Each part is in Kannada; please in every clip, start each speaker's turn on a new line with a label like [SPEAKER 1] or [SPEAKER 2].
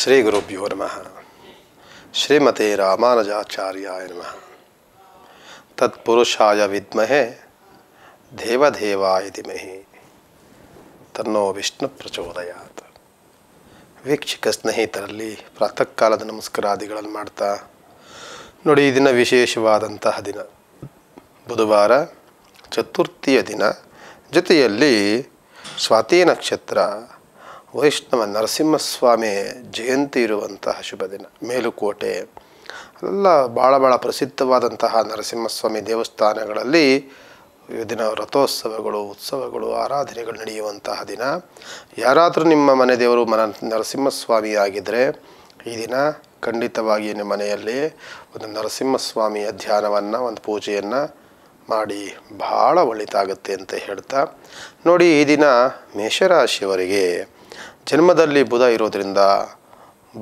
[SPEAKER 1] ಶ್ರೀ ಗುರುಭ್ಯೋ ನಮಃ ಶ್ರೀಮತಿ ರಾಮಾನುಜಾಚಾರ್ಯ ನಮಃ ತತ್ಪುರುಷಾಯ ವಿದ್ಮಹೆ ದೇವದೇವಾಯ ಧಿಮಹಿ ತನ್ನೋ ವಿಷ್ಣು ಪ್ರಚೋದಯಾತ್ ವೀಕ್ಷಕ ಸ್ನೇಹಿತರಲ್ಲಿ ಪ್ರಾತಃ ಕಾಲದ ನಮಸ್ಕಾರಾದಿಗಳನ್ನು ಮಾಡ್ತಾ ನೋಡಿ ಈ ದಿನ ವಿಶೇಷವಾದಂತಹ ದಿನ ಬುಧವಾರ ಚತುರ್ಥಿಯ ದಿನ ಜೊತೆಯಲ್ಲಿ ಸ್ವಾತಿ ನಕ್ಷತ್ರ ವೈಷ್ಣವ ನರಸಿಂಹಸ್ವಾಮಿ ಜಯಂತಿ ಇರುವಂತಹ ಶುಭ ದಿನ ಮೇಲುಕೋಟೆ ಅಲ್ಲ ಭಾಳ ಭಾಳ ಪ್ರಸಿದ್ಧವಾದಂತಹ ನರಸಿಂಹಸ್ವಾಮಿ ದೇವಸ್ಥಾನಗಳಲ್ಲಿ ದಿನ ರಥೋತ್ಸವಗಳು ಉತ್ಸವಗಳು ಆರಾಧನೆಗಳು ನಡೆಯುವಂತಹ ದಿನ ಯಾರಾದರೂ ನಿಮ್ಮ ಮನೆ ದೇವರು ಮನ ನರಸಿಂಹಸ್ವಾಮಿ ಆಗಿದ್ದರೆ ಈ ದಿನ ಖಂಡಿತವಾಗಿ ನಿಮ್ಮ ಮನೆಯಲ್ಲಿ ಒಂದು ನರಸಿಂಹಸ್ವಾಮಿಯ ಧ್ಯಾನವನ್ನು ಒಂದು ಪೂಜೆಯನ್ನು ಮಾಡಿ ಭಾಳ ಒಳಿತಾಗುತ್ತೆ ಅಂತ ಹೇಳ್ತಾ ನೋಡಿ ಈ ದಿನ ಮೇಷರಾಶಿಯವರಿಗೆ ಜನ್ಮದಲ್ಲಿ ಬುಧ ಇರೋದರಿಂದ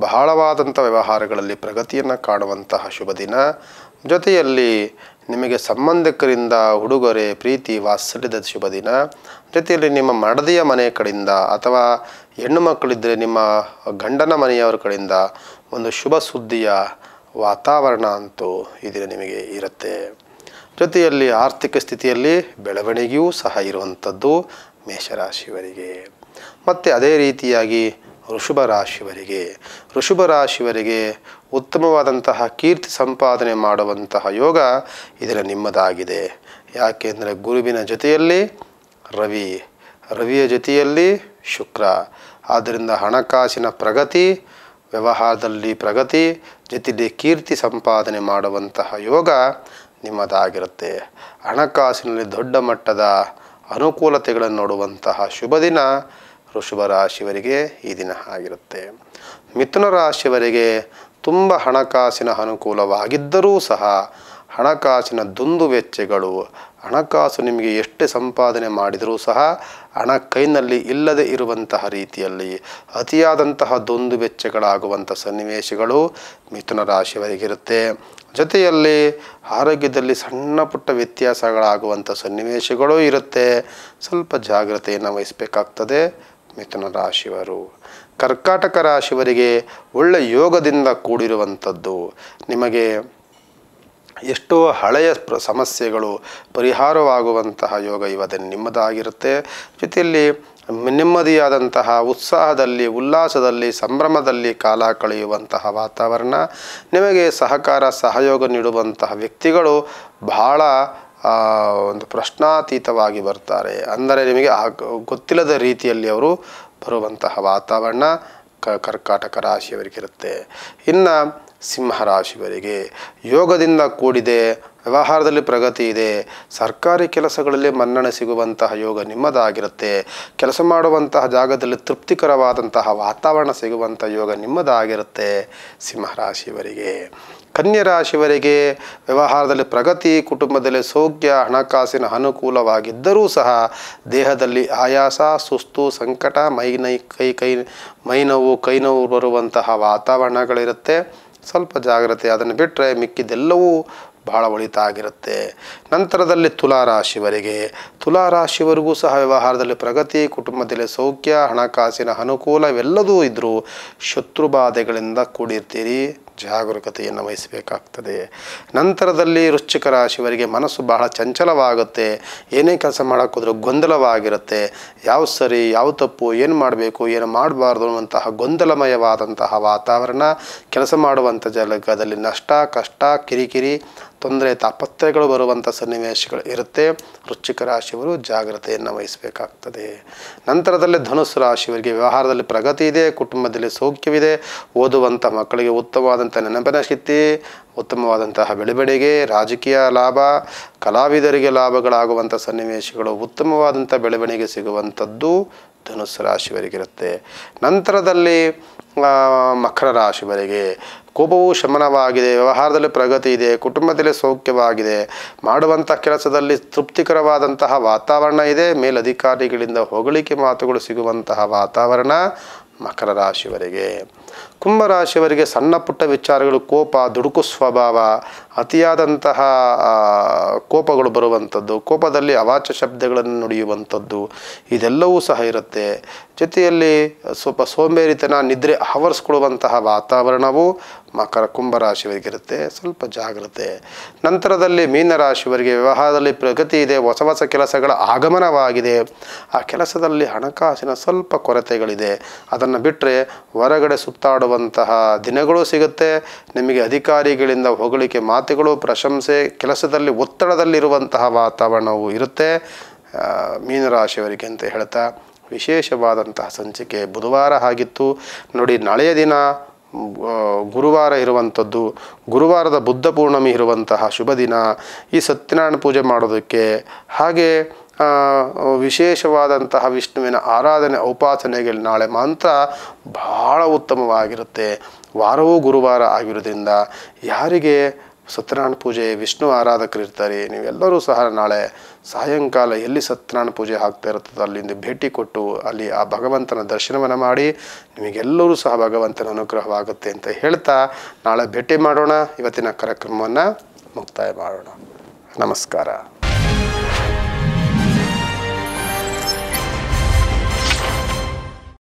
[SPEAKER 1] ಬಹಳವಾದಂಥ ವ್ಯವಹಾರಗಳಲ್ಲಿ ಪ್ರಗತಿಯನ್ನು ಕಾಣುವಂತಹ ಶುಭ ದಿನ ಜೊತೆಯಲ್ಲಿ ನಿಮಗೆ ಸಂಬಂಧಿಕರಿಂದ ಉಡುಗೊರೆ ಪ್ರೀತಿ ವಾತ್ಸಲ್ಯದ ಶುಭ ದಿನ ಜೊತೆಯಲ್ಲಿ ನಿಮ್ಮ ಮಡದಿಯ ಮನೆ ಕಡೆಯಿಂದ ಅಥವಾ ಹೆಣ್ಣು ಮಕ್ಕಳಿದ್ದರೆ ನಿಮ್ಮ ಗಂಡನ ಮನೆಯವರ ಕಡೆಯಿಂದ ಒಂದು ಶುಭ ಸುದ್ದಿಯ ವಾತಾವರಣ ಅಂತೂ ಇದರ ನಿಮಗೆ ಇರುತ್ತೆ ಜೊತೆಯಲ್ಲಿ ಆರ್ಥಿಕ ಸ್ಥಿತಿಯಲ್ಲಿ ಬೆಳವಣಿಗೆಯೂ ಸಹ ಇರುವಂಥದ್ದು ಮೇಷರಾಶಿಯವರಿಗೆ ಮತ್ತು ಅದೇ ರೀತಿಯಾಗಿ ಋಷಭ ರಾಶಿಯವರಿಗೆ ಋಷಭ ರಾಶಿಯವರಿಗೆ ಉತ್ತಮವಾದಂತಹ ಕೀರ್ತಿ ಸಂಪಾದನೆ ಮಾಡುವಂತಹ ಯೋಗ ಇದರ ನಿಮ್ಮದಾಗಿದೆ ಯಾಕೆಂದರೆ ಗುರುವಿನ ಜೊತೆಯಲ್ಲಿ ರವಿ ರವಿಯ ಜೊತೆಯಲ್ಲಿ ಶುಕ್ರ ಆದ್ದರಿಂದ ಹಣಕಾಸಿನ ಪ್ರಗತಿ ವ್ಯವಹಾರದಲ್ಲಿ ಪ್ರಗತಿ ಜೊತೆಗೆ ಕೀರ್ತಿ ಸಂಪಾದನೆ ಮಾಡುವಂತಹ ಯೋಗ ನಿಮ್ಮದಾಗಿರುತ್ತೆ ಹಣಕಾಸಿನಲ್ಲಿ ದೊಡ್ಡ ಮಟ್ಟದ ಅನುಕೂಲತೆಗಳನ್ನು ನೋಡುವಂತಹ ಶುಭ ದಿನ ವೃಷಭ ರಾಶಿಯವರಿಗೆ ಈ ದಿನ ಆಗಿರುತ್ತೆ ಮಿಥುನ ರಾಶಿಯವರಿಗೆ ತುಂಬ ಹಣಕಾಸಿನ ಅನುಕೂಲವಾಗಿದ್ದರೂ ಸಹ ಹಣಕಾಸಿನ ದುಂದು ವೆಚ್ಚಗಳು ಹಣಕಾಸು ನಿಮಗೆ ಎಷ್ಟೇ ಸಂಪಾದನೆ ಮಾಡಿದರೂ ಸಹ ಹಣ ಕೈನಲ್ಲಿ ಇಲ್ಲದೆ ಇರುವಂತಹ ರೀತಿಯಲ್ಲಿ ಅತಿಯಾದಂತಹ ದುಂದು ವೆಚ್ಚಗಳಾಗುವಂಥ ಸನ್ನಿವೇಶಗಳು ಮಿಥುನ ರಾಶಿಯವರಿಗಿರುತ್ತೆ ಜೊತೆಯಲ್ಲಿ ಆರೋಗ್ಯದಲ್ಲಿ ಸಣ್ಣ ಪುಟ್ಟ ವ್ಯತ್ಯಾಸಗಳಾಗುವಂಥ ಸನ್ನಿವೇಶಗಳೂ ಇರುತ್ತೆ ಸ್ವಲ್ಪ ಜಾಗ್ರತೆಯನ್ನು ವಹಿಸಬೇಕಾಗ್ತದೆ ಮಿಥುನ ರಾಶಿಯವರು ಕರ್ಕಾಟಕ ರಾಶಿಯವರಿಗೆ ಒಳ್ಳೆಯ ಯೋಗದಿಂದ ಕೂಡಿರುವಂಥದ್ದು ನಿಮಗೆ ಎಷ್ಟೋ ಹಳೆಯ ಸಮಸ್ಯೆಗಳು ಪರಿಹಾರವಾಗುವಂತಹ ಯೋಗ ಇವತ್ತು ನಿಮ್ಮದಾಗಿರುತ್ತೆ ಜೊತೆಯಲ್ಲಿ ನೆಮ್ಮದಿಯಾದಂತಹ ಉತ್ಸಾಹದಲ್ಲಿ ಉಲ್ಲಾಸದಲ್ಲಿ ಸಂಭ್ರಮದಲ್ಲಿ ಕಾಲ ಕಳೆಯುವಂತಹ ವಾತಾವರಣ ನಿಮಗೆ ಸಹಕಾರ ಸಹಯೋಗ ನೀಡುವಂತಹ ವ್ಯಕ್ತಿಗಳು ಬಹಳ ಒಂದು ಪ್ರಶ್ನಾತೀತವಾಗಿ ಬರ್ತಾರೆ ಅಂದರೆ ನಿಮಗೆ ಗೊತ್ತಿಲ್ಲದ ರೀತಿಯಲ್ಲಿ ಅವರು ಬರುವಂತಹ ವಾತಾವರಣ ಕ ಕರ್ಕಾಟಕ ರಾಶಿಯವರಿಗಿರುತ್ತೆ ಇನ್ನು ರಾಶಿಯವರಿಗೆ ಯೋಗದಿಂದ ಕೂಡಿದೆ ವ್ಯವಹಾರದಲ್ಲಿ ಪ್ರಗತಿ ಇದೆ ಸರ್ಕಾರಿ ಕೆಲಸಗಳಲ್ಲಿ ಮನ್ನಣೆ ಸಿಗುವಂತಹ ಯೋಗ ನಿಮ್ಮದಾಗಿರುತ್ತೆ ಕೆಲಸ ಮಾಡುವಂತಹ ಜಾಗದಲ್ಲಿ ತೃಪ್ತಿಕರವಾದಂತಹ ವಾತಾವರಣ ಸಿಗುವಂಥ ಯೋಗ ನಿಮ್ಮದಾಗಿರುತ್ತೆ ಸಿಂಹರಾಶಿಯವರಿಗೆ ಕನ್ಯರಾಶಿವರಿಗೆ ವ್ಯವಹಾರದಲ್ಲಿ ಪ್ರಗತಿ ಕುಟುಂಬದಲ್ಲಿ ಸೌಖ್ಯ ಹಣಕಾಸಿನ ಅನುಕೂಲವಾಗಿದ್ದರೂ ಸಹ ದೇಹದಲ್ಲಿ ಆಯಾಸ ಸುಸ್ತು ಸಂಕಟ ಮೈ ನೈ ಕೈ ಕೈ ಮೈನೋವು ನೋವು ಬರುವಂತಹ ವಾತಾವರಣಗಳಿರುತ್ತೆ ಸ್ವಲ್ಪ ಜಾಗ್ರತೆ ಅದನ್ನು ಬಿಟ್ಟರೆ ಮಿಕ್ಕಿದೆಲ್ಲವೂ ಬಹಳ ಒಳಿತಾಗಿರುತ್ತೆ ನಂತರದಲ್ಲಿ ತುಲಾರಾಶಿವರಿಗೆ ತುಲಾರಾಶಿವರಿಗೂ ಸಹ ವ್ಯವಹಾರದಲ್ಲಿ ಪ್ರಗತಿ ಕುಟುಂಬದಲ್ಲಿ ಸೌಖ್ಯ ಹಣಕಾಸಿನ ಅನುಕೂಲವೆಲ್ಲದೂ ಇದ್ದರೂ ಶತ್ರು ಬಾಧೆಗಳಿಂದ ಕೂಡಿರ್ತೀರಿ ಜಾಗರೂಕತೆಯನ್ನು ವಹಿಸಬೇಕಾಗ್ತದೆ ನಂತರದಲ್ಲಿ ವೃಶ್ಚಿಕ ರಾಶಿಯವರಿಗೆ ಮನಸ್ಸು ಬಹಳ ಚಂಚಲವಾಗುತ್ತೆ ಏನೇ ಕೆಲಸ ಮಾಡೋಕ್ಕೋದ್ರೂ ಗೊಂದಲವಾಗಿರುತ್ತೆ ಯಾವ ಸರಿ ಯಾವ ತಪ್ಪು ಏನು ಮಾಡಬೇಕು ಏನು ಮಾಡಬಾರ್ದು ಅನ್ನುವಂತಹ ಗೊಂದಲಮಯವಾದಂತಹ ವಾತಾವರಣ ಕೆಲಸ ಮಾಡುವಂಥ ಜಾಗದಲ್ಲಿ ನಷ್ಟ ಕಷ್ಟ ಕಿರಿಕಿರಿ ತೊಂದರೆ ತಾಪತ್ರಯಗಳು ಬರುವಂಥ ಸನ್ನಿವೇಶಗಳು ಇರುತ್ತೆ ವೃಶ್ಚಿಕ ರಾಶಿಯವರು ಜಾಗ್ರತೆಯನ್ನು ವಹಿಸಬೇಕಾಗ್ತದೆ ನಂತರದಲ್ಲಿ ಧನುಸ್ ರಾಶಿಯವರಿಗೆ ವ್ಯವಹಾರದಲ್ಲಿ ಪ್ರಗತಿ ಇದೆ ಕುಟುಂಬದಲ್ಲಿ ಸೌಖ್ಯವಿದೆ ಓದುವಂಥ ಮಕ್ಕಳಿಗೆ ಉತ್ತಮವಾದಂಥ ನೆನಪಿನ ಶಕ್ತಿ ಉತ್ತಮವಾದಂತಹ ಬೆಳವಣಿಗೆ ರಾಜಕೀಯ ಲಾಭ ಕಲಾವಿದರಿಗೆ ಲಾಭಗಳಾಗುವಂಥ ಸನ್ನಿವೇಶಗಳು ಉತ್ತಮವಾದಂಥ ಬೆಳವಣಿಗೆ ಸಿಗುವಂಥದ್ದು ಧನುಸ್ಸು ರಾಶಿಯವರಿಗಿರುತ್ತೆ ನಂತರದಲ್ಲಿ ಮಕರ ರಾಶಿವರಿಗೆ ಕೋಪವು ಶಮನವಾಗಿದೆ ವ್ಯವಹಾರದಲ್ಲಿ ಪ್ರಗತಿ ಇದೆ ಕುಟುಂಬದಲ್ಲಿ ಸೌಖ್ಯವಾಗಿದೆ ಮಾಡುವಂಥ ಕೆಲಸದಲ್ಲಿ ತೃಪ್ತಿಕರವಾದಂತಹ ವಾತಾವರಣ ಇದೆ ಮೇಲಧಿಕಾರಿಗಳಿಂದ ಹೊಗಳಿಕೆ ಮಾತುಗಳು ಸಿಗುವಂತಹ ವಾತಾವರಣ ಮಕರ ರಾಶಿವರಿಗೆ ಕುಂಭರಾಶಿಯವರಿಗೆ ಸಣ್ಣ ಪುಟ್ಟ ವಿಚಾರಗಳು ಕೋಪ ದುಡುಕು ಸ್ವಭಾವ ಅತಿಯಾದಂತಹ ಕೋಪಗಳು ಬರುವಂಥದ್ದು ಕೋಪದಲ್ಲಿ ಅವಾಚ ಶಬ್ದಗಳನ್ನು ನುಡಿಯುವಂಥದ್ದು ಇದೆಲ್ಲವೂ ಸಹ ಇರುತ್ತೆ ಜೊತೆಯಲ್ಲಿ ಸ್ವಲ್ಪ ಸೋಂಬೇರಿತನ ನಿದ್ರೆ ಆವರಿಸ್ಕೊಳ್ಳುವಂತಹ ವಾತಾವರಣವು ಮಕರ ಕುಂಭರಾಶಿಯವರಿಗಿರುತ್ತೆ ಸ್ವಲ್ಪ ಜಾಗ್ರತೆ ನಂತರದಲ್ಲಿ ಮೀನರಾಶಿಯವರಿಗೆ ವ್ಯವಹಾರದಲ್ಲಿ ಪ್ರಗತಿ ಇದೆ ಹೊಸ ಹೊಸ ಕೆಲಸಗಳ ಆಗಮನವಾಗಿದೆ ಆ ಕೆಲಸದಲ್ಲಿ ಹಣಕಾಸಿನ ಸ್ವಲ್ಪ ಕೊರತೆಗಳಿದೆ ಅದನ್ನು ಬಿಟ್ಟರೆ ಹೊರಗಡೆ ಸುತ್ತ ಸುತ್ತಾಡುವಂತಹ ದಿನಗಳು ಸಿಗುತ್ತೆ ನಿಮಗೆ ಅಧಿಕಾರಿಗಳಿಂದ ಹೊಗಳಿಕೆ ಮಾತುಗಳು ಪ್ರಶಂಸೆ ಕೆಲಸದಲ್ಲಿ ಒತ್ತಡದಲ್ಲಿರುವಂತಹ ವಾತಾವರಣವು ಇರುತ್ತೆ ಮೀನರಾಶಿಯವರಿಗೆ ಅಂತ ಹೇಳ್ತಾ ವಿಶೇಷವಾದಂತಹ ಸಂಚಿಕೆ ಬುಧವಾರ ಆಗಿತ್ತು ನೋಡಿ ನಾಳೆಯ ದಿನ ಗುರುವಾರ ಇರುವಂಥದ್ದು ಗುರುವಾರದ ಬುದ್ಧ ಪೂರ್ಣಮಿ ಇರುವಂತಹ ಶುಭ ದಿನ ಈ ಸತ್ಯನಾರಾಯಣ ಪೂಜೆ ಮಾಡೋದಕ್ಕೆ ಹಾಗೆ ವಿಶೇಷವಾದಂತಹ ವಿಷ್ಣುವಿನ ಆರಾಧನೆ ಉಪಾಸನೆಗೆ ನಾಳೆ ಮಾತ್ರ ಬಹಳ ಉತ್ತಮವಾಗಿರುತ್ತೆ ವಾರವೂ ಗುರುವಾರ ಆಗಿರೋದ್ರಿಂದ ಯಾರಿಗೆ ಸತ್ಯನಾರಾಯಣ ಪೂಜೆ ವಿಷ್ಣು ಆರಾಧಕರು ಇರ್ತಾರೆ ನೀವೆಲ್ಲರೂ ಸಹ ನಾಳೆ ಸಾಯಂಕಾಲ ಎಲ್ಲಿ ಸತ್ಯನಾರಾಯಣ ಪೂಜೆ ಆಗ್ತಾ ಇರುತ್ತದೋ ಅಲ್ಲಿಂದ ಭೇಟಿ ಕೊಟ್ಟು ಅಲ್ಲಿ ಆ ಭಗವಂತನ ದರ್ಶನವನ್ನು ಮಾಡಿ ನಿಮಗೆಲ್ಲರೂ ಸಹ ಭಗವಂತನ ಅನುಗ್ರಹವಾಗುತ್ತೆ ಅಂತ ಹೇಳ್ತಾ ನಾಳೆ ಭೇಟಿ ಮಾಡೋಣ ಇವತ್ತಿನ ಕಾರ್ಯಕ್ರಮವನ್ನು ಮುಕ್ತಾಯ ಮಾಡೋಣ ನಮಸ್ಕಾರ